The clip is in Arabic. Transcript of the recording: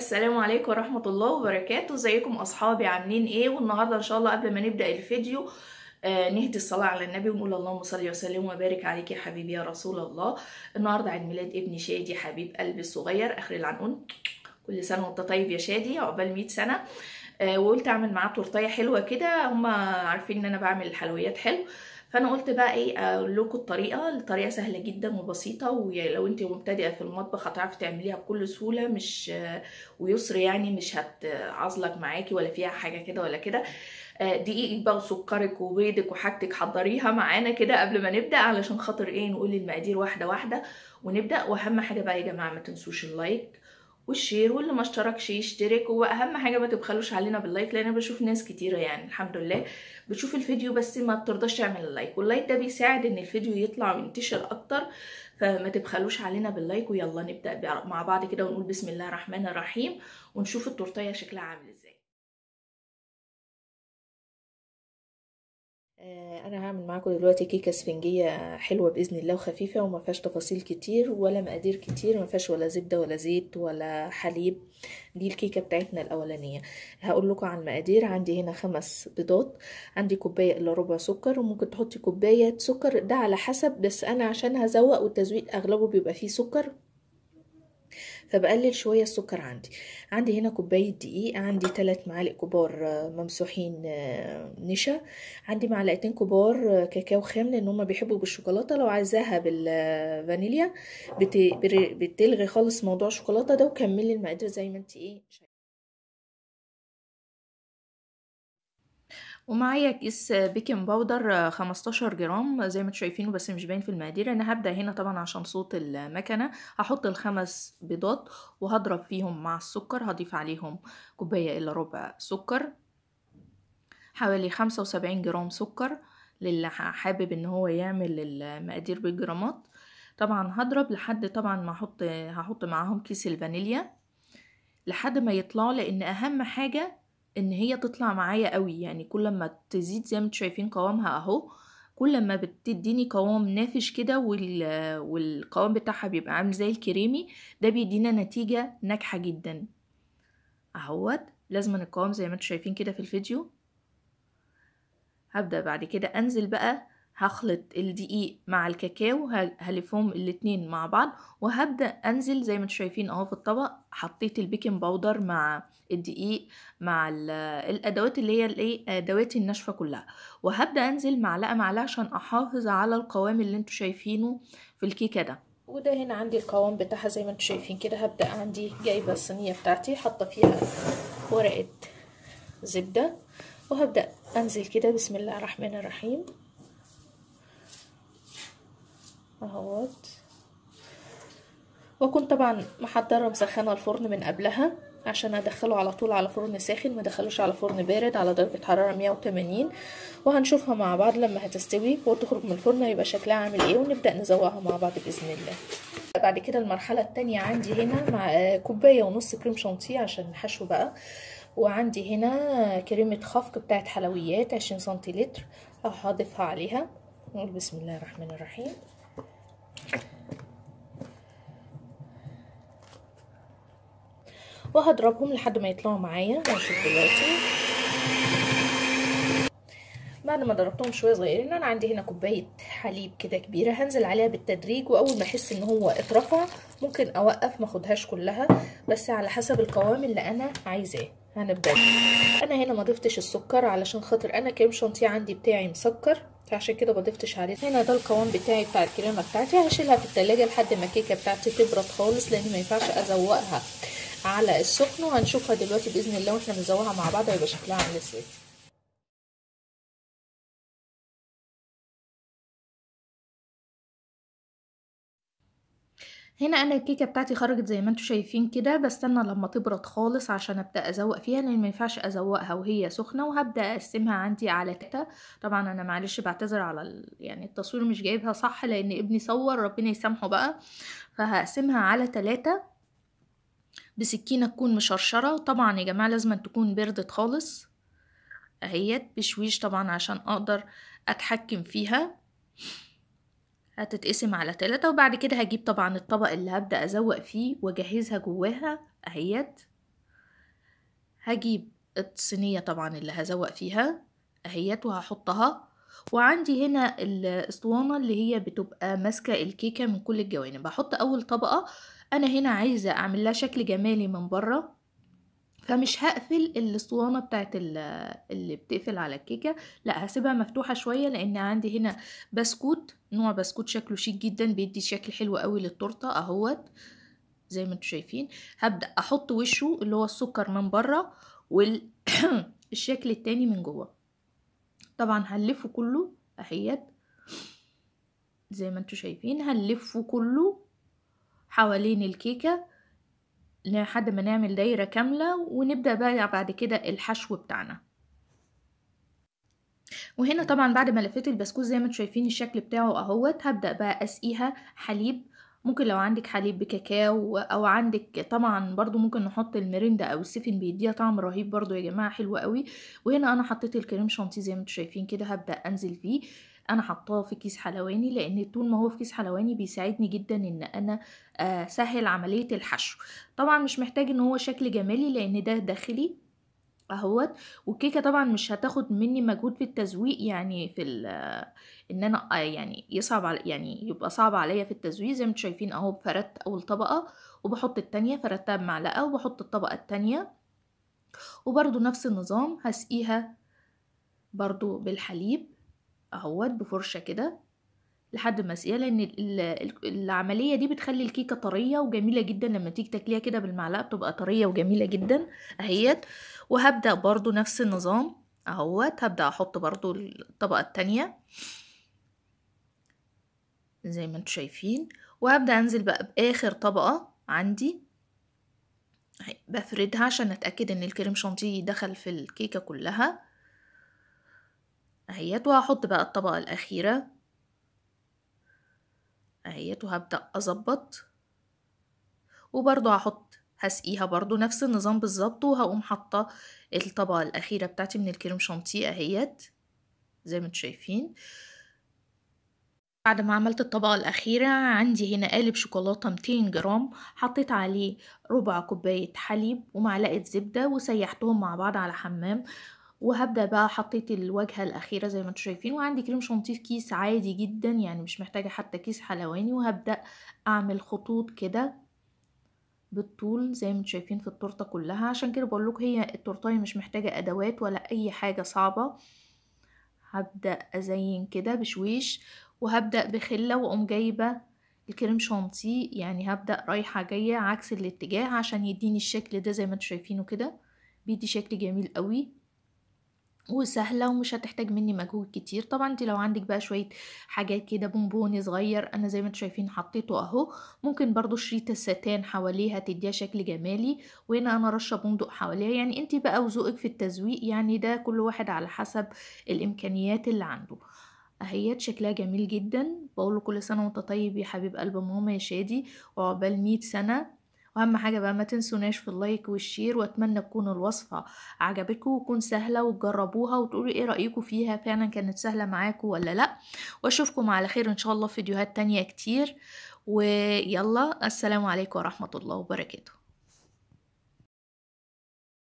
السلام عليكم ورحمة الله وبركاته ازيكم اصحابي عاملين ايه والنهاردة ان شاء الله قبل ما نبدأ الفيديو آه نهدي الصلاة على النبي ونقول اللهم صل وسلم وبارك عليك يا حبيبي يا رسول الله النهاردة عيد ميلاد ابني شادي حبيب قلبي الصغير اخر العنقون كل سنة وانت طيب يا شادي عقبال 100 سنة آه وقلت اعمل معاه تورتاية حلوة كده هما عارفين ان انا بعمل الحلويات حلو فانا قلت بقى ايه اقول لكم الطريقه الطريقه سهله جدا وبسيطه ولو انت مبتدئه في المطبخ هتعرفي تعمليها بكل سهوله مش ويسر يعني مش هتعزلك معاكي ولا فيها حاجه كده ولا كده آه، دقيقك بقى وسكرك وبيضك وحاجتك حضريها معانا كده قبل ما نبدا علشان خاطر ايه نقول المقادير واحده واحده ونبدا واهم حاجه بقى يا جماعه ما تنسوش اللايك والشير واللي ما اشتركش يشترك واهم حاجه ما تبخلوش علينا باللايك لان انا بشوف ناس كتيره يعني الحمد لله بتشوف الفيديو بس ما بترضاش تعمل اللايك واللايك ده بيساعد ان الفيديو يطلع وينتشر اكتر فما تبخلوش علينا باللايك ويلا نبدا مع بعض كده ونقول بسم الله الرحمن الرحيم ونشوف التورتيه شكلها عامل ازاي آه، انا هعمل معاكم دلوقتي كيكه اسفنجيه حلوه باذن الله وخفيفه وما فيهاش تفاصيل كتير ولا مقادير كتير ما فيهاش ولا زبده ولا زيت ولا حليب دي الكيكه بتاعتنا الاولانيه هقول لكم على المقادير عندي هنا خمس بيضات عندي كوبايه الا ربع سكر وممكن تحطي كوبايه سكر ده على حسب بس انا عشان هزوق والتزويق اغلبه بيبقى فيه سكر فبقلل شوية السكر عندي عندي هنا كوباية دقيق عندي ثلاث معالق كبار آه، ممسوحين آه، نشا عندي معلقتين كبار آه، كاكاو خام لان هما بيحبوا بالشوكولاتة لو عايزاها بالفانيليا بتلغي خالص موضوع الشوكولاتة ده وكملي المقادير زي ما انت ايه ومعايا كيس بيكنج باودر 15 جرام زي ما انتوا شايفينه بس مش باين في المقادير انا هبدأ هنا طبعا عشان صوت المكنة هحط الخمس بيضات وهضرب فيهم مع السكر هضيف عليهم كوباية الا ربع سكر حوالي 75 جرام سكر للي حابب ان هو يعمل المقادير بالجرامات طبعا هضرب لحد طبعا ما احط هحط معاهم كيس الفانيليا لحد ما يطلع لان اهم حاجة ان هي تطلع معايا قوي يعني كل ما تزيد زي ما انتم شايفين قوامها اهو كل ما بتديني قوام نافش كده وال... والقوام بتاعها بيبقى عامل زي الكريمي ده بيدينا نتيجة ناجحة جدا اهوت لازم القوام زي ما انتم شايفين كده في الفيديو هبدأ بعد كده انزل بقى هخلط الدقيق مع الكاكاو هلفهم الاتنين مع بعض وهبدأ أنزل زي ما انتوا شايفين اهو في الطبق حطيت البيكنج باودر مع الدقيق مع الأدوات اللي هي الايه أدوات الناشفة كلها وهبدأ أنزل معلقة معلقة عشان أحافظ على القوام اللي انتوا شايفينه في الكيكة ده وده هنا عندي القوام بتاعها زي ما انتوا شايفين كده هبدأ عندي جايبة الصينية بتاعتي حاطة فيها ورقة زبدة وهبدأ أنزل كده بسم الله الرحمن الرحيم اهوت واكون طبعا محضره مسخنه الفرن من قبلها عشان ادخله على طول على فرن ساخن ما ادخلوش على فرن بارد على درجه حراره 180 وهنشوفها مع بعض لما هتستوي وتخرج من الفرن هيبقى شكلها عامل ايه ونبدا نزوقها مع بعض باذن الله بعد كده المرحله الثانيه عندي هنا مع كوبايه ونص كريم شانتيه عشان الحشو بقى وعندي هنا كريمه خفق بتاعه حلويات 20 سنتي لتر هضيفها عليها بسم الله الرحمن الرحيم وهضربهم لحد ما يطلعوا معايا هنشوف دلوقتي بعد ما ضربتهم شويه صغيرين انا عندي هنا كوبايه حليب كده كبيره هنزل عليها بالتدريج واول ما احس ان هو اترفع ممكن اوقف ما اخدهاش كلها بس على حسب القوام اللي انا عايزاه هنبدا انا هنا ما ضفتش السكر علشان خاطر انا كام شنطيه عندي بتاعي مسكر فعشان كده مضفتش عليه هنا ده القوام بتاعي بتاع الكريمه بتاعتي هشيلها في التلاجة لحد ما الكيكه بتاعتي تبرد خالص لان ما ينفعش ازوقها على السخن وهنشوفها دلوقتي باذن الله واحنا بنزوقها مع بعض هيبقى شكلها عامل ازاي هنا انا الكيكه بتاعتي خرجت زي ما انتم شايفين كده بستنى لما تبرد خالص عشان ابدا ازوق فيها لان ما ينفعش ازوقها وهي سخنه وهبدا اقسمها عندي على كده طبعا انا معلش بعتذر على ال... يعني التصوير مش جايبها صح لان ابني صور ربنا يسامحه بقى فهقسمها على تلاتة بسكينه تكون مشرشره طبعا يا جماعه لازم تكون بردت خالص اهيت بشويش طبعا عشان اقدر اتحكم فيها هتتقسم على تلاتة وبعد كده هجيب طبعا الطبق اللي هبدأ أزوق فيه وأجهزها جواها أهيت هجيب الصينية طبعا اللي هزوق فيها أهيت وهحطها وعندي هنا الاسطوانة اللي هي بتبقى ماسكة الكيكة من كل الجوانب هحط أول طبقة أنا هنا عايزة أعمل لها شكل جمالي من بره فمش هقفل الاسطوانه بتاعت اللي بتقفل على الكيكه لا هسيبها مفتوحه شويه لان عندي هنا بسكوت نوع بسكوت شكله شيك جدا بيدي شكل حلو قوي للتورته اهوت زي ما انتم شايفين هبدا احط وشه اللي هو السكر من بره والشكل التاني من جوه طبعا هنلفه كله احيات زي ما انتم شايفين هنلفه كله حوالين الكيكه لحد ما نعمل دايرة كاملة ونبدأ بقى بعد كده الحشو بتاعنا وهنا طبعا بعد ما لفيت البسكوت زي ما انتم شايفين الشكل بتاعه اهوت هبدأ بقى اسقيها حليب ممكن لو عندك حليب بكاكاو او عندك طبعا برضو ممكن نحط الميرندا او السفن بيديها طعم رهيب برضو يا جماعة حلو قوي وهنا انا حطيت الكريم شانتيه زي ما انتم شايفين كده هبدأ انزل فيه انا حطاه في كيس حلواني لان طول ما هو في كيس حلواني بيساعدني جدا ان انا اسهل آه، عمليه الحشو طبعا مش محتاج ان هو شكل جمالي لان ده داخلي اهوت والكيكه طبعا مش هتاخد مني مجهود في التزويق يعني في ان انا آه، يعني يصعب على يعني يبقى صعب عليا في التزويق زي ما انتم شايفين اهو فردت اول طبقه وبحط التانية فردتها بمعلقه وبحط الطبقه التانية وبرده نفس النظام هسقيها برضو بالحليب اهوت بفرشه كده لحد ما اسقيها لان العمليه دي بتخلي الكيكه طريه وجميله جدا لما تيجي تاكليها كده بالمعلقه بتبقى طريه وجميله جدا اهيت وهبدا برضو نفس النظام اهوت هبدا احط برضو الطبقه التانية زي ما انتم شايفين وهبدا انزل بقى باخر طبقه عندي بفردها عشان اتاكد ان الكريم شانتيه دخل في الكيكه كلها اهيت وهحط بقى الطبقة الأخيرة اهيت وهبدأ أظبط وبرضو هحط هسقيها برضو نفس النظام بالظبط وهقوم حاطة الطبقة الأخيرة بتاعتي من الكريم شانتيه اهيت زي ما انتوا شايفين بعد ما عملت الطبقة الأخيرة عندي هنا قالب شوكولاتة 200 جرام حطيت عليه ربع كوباية حليب ومعلقة زبدة وسيحتهم مع بعض على حمام وهبدأ بقى حطيت الواجهة الأخيرة زي ما انتم شايفين وعندي كريم شانتيه في كيس عادي جدا يعني مش محتاجة حتى كيس حلواني وهبدأ أعمل خطوط كده بالطول زي ما انتم شايفين في التورتة كلها عشان كده بقول هي التورتاية مش محتاجة أدوات ولا أي حاجة صعبة هبدأ أزين كده بشويش وهبدأ بخلة وأقوم جايبة الكريم شانتيه يعني هبدأ رايحة جاية عكس الاتجاه عشان يديني الشكل ده زي ما انتم شايفينه كده بيدي شكل جميل قوي وسهله ومش هتحتاج مني مجهود كتير طبعا انت لو عندك بقى شويه حاجات كده بونبوني صغير انا زي ما انتم شايفين حطيته اهو ممكن برضو شريط الستان حواليها تديها شكل جمالي وهنا انا رشه بندق حواليها يعني انت بقى وذوقك في التزويق يعني ده كل واحد على حسب الامكانيات اللي عنده اهيت شكلها جميل جدا بقول كل سنه وانت طيب يا حبيب قلب ماما يا شادي وعقبال مية سنه واهم حاجه بقى ما تنسوناش في اللايك والشير واتمنى تكون الوصفه عجبتكم وتكون سهله وتجربوها وتقولوا ايه رايكم فيها فعلا كانت سهله معاكم ولا لا واشوفكم على خير ان شاء الله في فيديوهات تانية كتير ويلا السلام عليكم ورحمه الله وبركاته